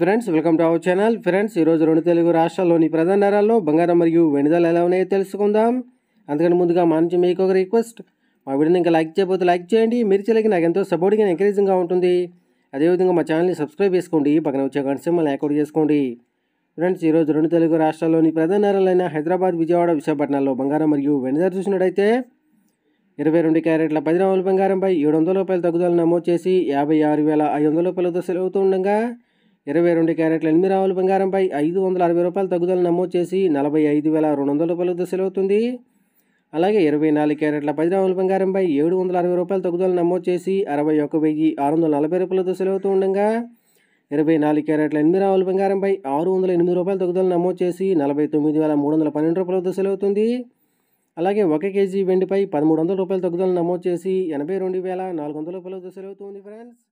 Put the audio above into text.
friends welcome to our channel friends ఈరోజు రెండు తెలుగు రాష్ట్రాల్లోని ప్రధాన నగరాల్లో బంగారం మరియు వెనుదల ఎలా ఉన్నాయో తెలుసుకుందాం అందుకని ముందుగా మా నుంచి మీకు ఒక రిక్వెస్ట్ మా వీడియోని ఇంకా లైక్ చేయబోతే లైక్ చేయండి మీరు చేయలేక నాకు ఎంతో సపోర్ట్గా ఎంకరేజింగ్గా ఉంటుంది అదేవిధంగా మా ఛానల్ని సబ్స్క్రైబ్ చేసుకోండి పక్కన వచ్చే గంట మళ్ళీ యాక్అౌట్ చేసుకోండి ఫ్రెండ్స్ ఈరోజు రెండు తెలుగు రాష్ట్రాల్లోని ప్రధాన నగరాలైన హైదరాబాద్ విజయవాడ విశాఖపట్నంలో బంగారం మరియు వెనుదల చూసినట్టయితే ఇరవై రెండు క్యారెట్ల పది నవల బంగారంపై ఏడు వందల రూపాయల తగ్గుదల నమోదు చేసి యాభై ఆరు వేల ఐదు వందల రూపాయలతో సెలవుతూ ఉండగా ఇరవై రెండు క్యారెట్ల రావులు బంగారంపై ఐదు వందల అరవై రూపాయలు తగ్గుదల నమోదు చేసి నలభై ఐదు వేల రెండు వందల రూపాయలకు దశలవుతుంది అలాగే ఇరవై నాలుగు క్యారెట్ల పది రావుల బంగారంపై ఏడు వందల అరవై రూపాయలు తగ్గుదల నమోదు చేసి అరవై ఒక వెయ్యి ఆరు వందల నలభై రూపాయలు దశలవుతూ ఉండగా ఇరవై నాలుగు క్యారెట్ల ఎనిమిది రావుల బంగారంపై ఆరు వందల ఎనిమిది రూపాయల తగ్గుదల నమోదు చేసి నలభై తొమ్మిది వేల మూడు వందల పన్నెండు రూపాయలు దశలవుతుంది అలాగే ఒక కేజీ వెండిపై పదమూడు వందల రూపాయల తగ్గుదల నమోదు చేసి ఎనభై రెండు వేల నాలుగు వందల రూపాయలు దశలవుతుంది ఫ్రెండ్స్